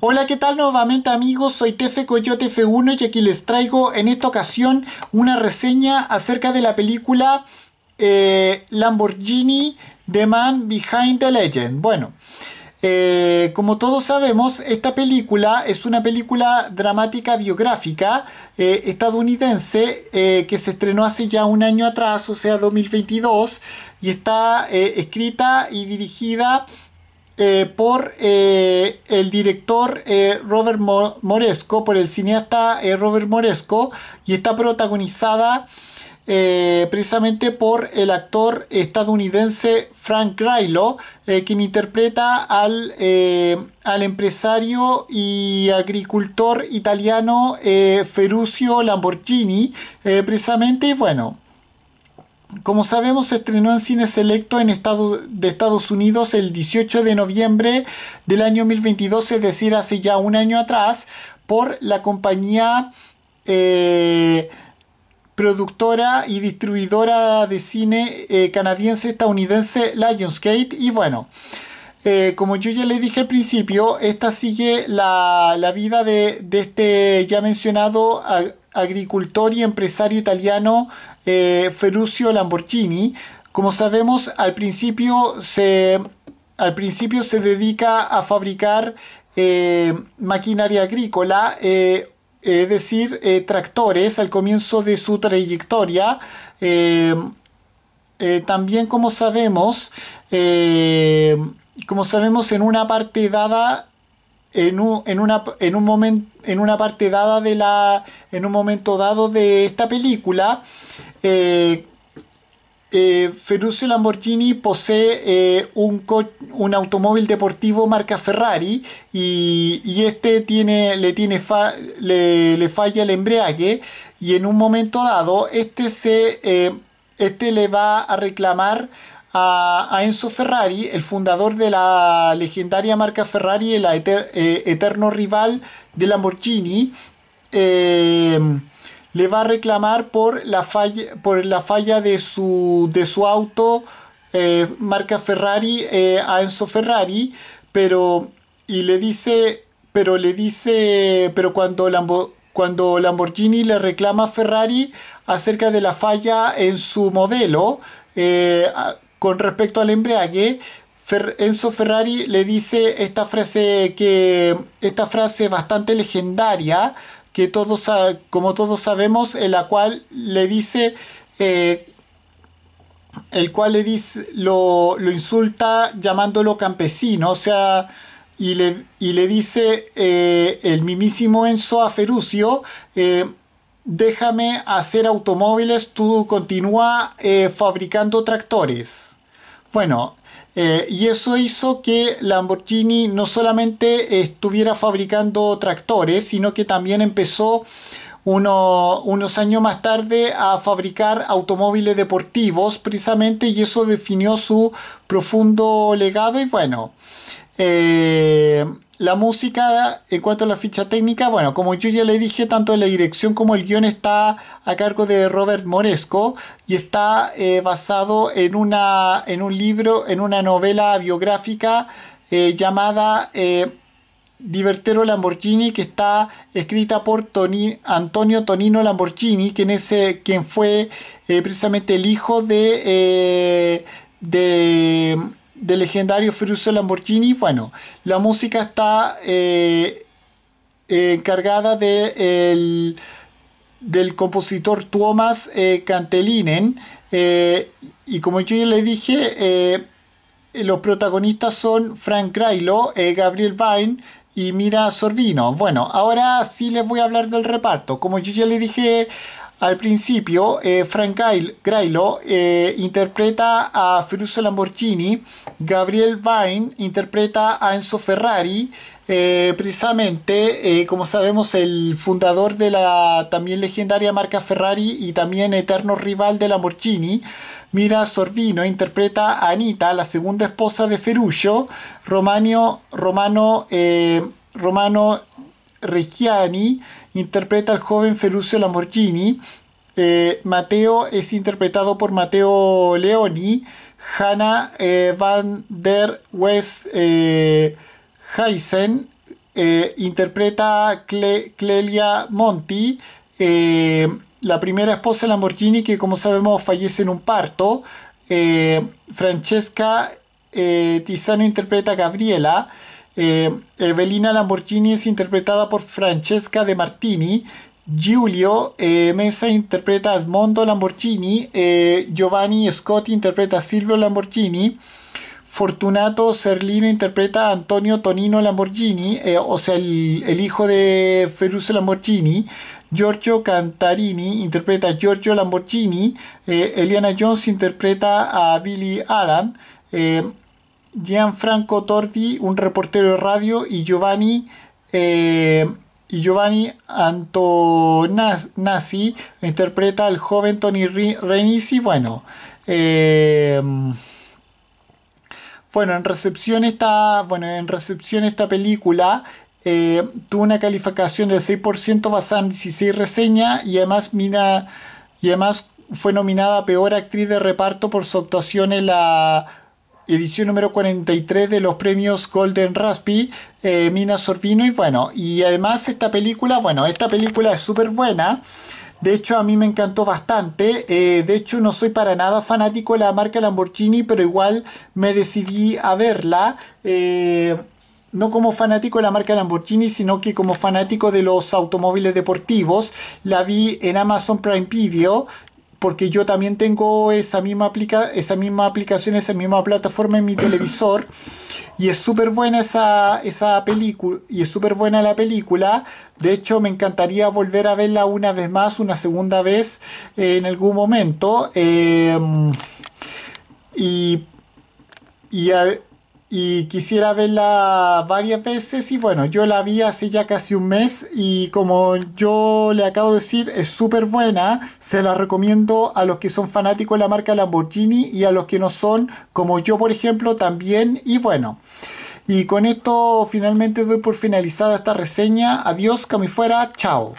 Hola, ¿qué tal nuevamente amigos? Soy Tefe Coyote F1 y aquí les traigo en esta ocasión una reseña acerca de la película eh, Lamborghini The Man Behind the Legend. Bueno, eh, como todos sabemos, esta película es una película dramática biográfica eh, estadounidense que se estrenó hace ya un año atrás, o sea, 2022, y está escrita y dirigida eh, por eh, el director eh, Robert Moresco, por el cineasta Robert Moresco, y está protagonizada precisamente por el actor estadounidense Frank Grillo, quien interpreta al, al, empresario y agricultor italiano Ferruccio Lamborghini, precisamente, bueno como sabemos, se estrenó en Cine selecto en Estado, de Estados Unidos el 18 de noviembre del año 2022, es decir, hace ya un año atrás, por la compañía eh, productora y distribuidora de cine eh, canadiense-estadounidense Lionsgate. Y bueno, eh, como yo ya le dije al principio, esta sigue la, vida de, de este ya mencionado ah, agricultor y empresario italiano eh, Ferruccio Lamborghini. Como sabemos, al principio se, al principio se dedica a fabricar eh, maquinaria agrícola, eh, es decir, eh, tractores al comienzo de su trayectoria. también, como sabemos, como sabemos, en una parte dada en un, en una, un momento en una parte dada de la en un momento dado de esta película eh, eh, Ferruccio Lamborghini posee eh, un, un, automóvil deportivo marca Ferrari y, este tiene, le, tiene le, falla el embriague y en un momento dado este, se, este le va a reclamar a, Enzo Ferrari, el fundador de la legendaria marca Ferrari, el eh, eterno rival de Lamborghini, eh, le va a reclamar por la falla, por la falla de, su, de su auto eh, marca Ferrari a Enzo Ferrari, pero y le dice, pero le dice, pero cuando Lambo, cuando Lamborghini le reclama a Ferrari acerca de la falla en su modelo, con respecto al embriague, Enzo Ferrari le dice esta frase que esta frase bastante legendaria que todos como todos sabemos en la cual le dice eh, el cual le dice lo, insulta llamándolo campesino o sea y le, dice eh, el mimísimo Enzo a Ferruccio eh, déjame hacer automóviles tú continúa fabricando tractores bueno, eh, y eso hizo que Lamborghini no solamente estuviera fabricando tractores, sino que también empezó unos años más tarde a fabricar automóviles deportivos precisamente y eso definió su profundo legado y bueno. Eh, la música, en cuanto a la ficha técnica, bueno, como yo ya le dije, tanto la dirección como el guión está a cargo de Robert Moresco y está eh, basado en, una, en un libro, en una novela biográfica eh, llamada eh, Divertero Lamborghini, que está escrita por Antonio Tonino Lamborghini, quien, es, quien fue precisamente el hijo de... de del legendario Ferruccio Lamborghini. Bueno, la música está eh, eh, encargada de del compositor Thomas eh, Cantelinen. y como yo ya le dije, los protagonistas son Frank Grailo, Gabriel Vine... y Mira Sorbino. Bueno, ahora sí les voy a hablar del reparto. Como yo ya le dije al principio, eh, Frank Grailo eh, interpreta a Ferruccio Lamborghini, Gabriel Vine interpreta a Enzo Ferrari, eh, precisamente, como sabemos, el fundador de la también legendaria marca Ferrari y también eterno rival de Lamborghini. Mira Sorvino interpreta a Anita, la segunda esposa de Ferruccio, Romano, Romano, Romano Reggiani interpreta al joven Feluccio Lamorgini. Eh, Mateo es interpretado por Mateo Leoni. Hannah eh, van der West eh, Heisen eh, interpreta a Clelia Monti, la primera esposa de Lamborghini que como sabemos fallece en un parto. Francesca Tizano interpreta a Gabriela. Eh, Evelina Lamborghini es interpretada por Francesca De Martini. Giulio eh, Mesa interpreta a Edmondo Lamborghini. Eh, Giovanni Scotti interpreta a Silvio Lamborghini. Fortunato Serlino interpreta a Antonio Tonino Lamborghini, o sea, el, hijo de Ferruccio Lamborghini. Giorgio Cantarini interpreta a Giorgio Lamborghini. Eliana Jones interpreta a Billy Allen. Gianfranco Tordi, un reportero de radio, y Giovanni, eh, Giovanni Antonazzi interpreta al joven Tony Renisi. Bueno, eh, bueno, en recepción esta, bueno, en recepción esta película eh, tuvo una calificación del 6% basada en 16 reseñas y además mina, y además fue nominada a peor actriz de reparto por su actuación en la edición número 43 de los premios Golden Raspberry eh, Minas Mina Sorvino y bueno, y además esta película, bueno, esta película es súper buena. De hecho, a mí me encantó bastante. Eh, de hecho, no soy para nada fanático de la marca Lamborghini, pero igual me decidí a verla. Eh, no como fanático de la marca Lamborghini, sino que como fanático de los automóviles deportivos. La vi en Amazon Prime Video porque yo también tengo esa misma, aplica esa misma aplicación, esa misma plataforma en mi televisor. Y es súper buena esa, película. Y es súper buena la película. De hecho, me encantaría volver a verla una vez más, una segunda vez eh, en algún momento. Eh, y, y a, y quisiera verla varias veces y bueno, yo la vi hace ya casi un mes y como yo le acabo de decir, es súper buena, se la recomiendo a los que son fanáticos de la marca Lamborghini y a los que no son, como yo por ejemplo también y bueno. Y con esto finalmente doy por finalizada esta reseña. Adiós, camifuera, Chao.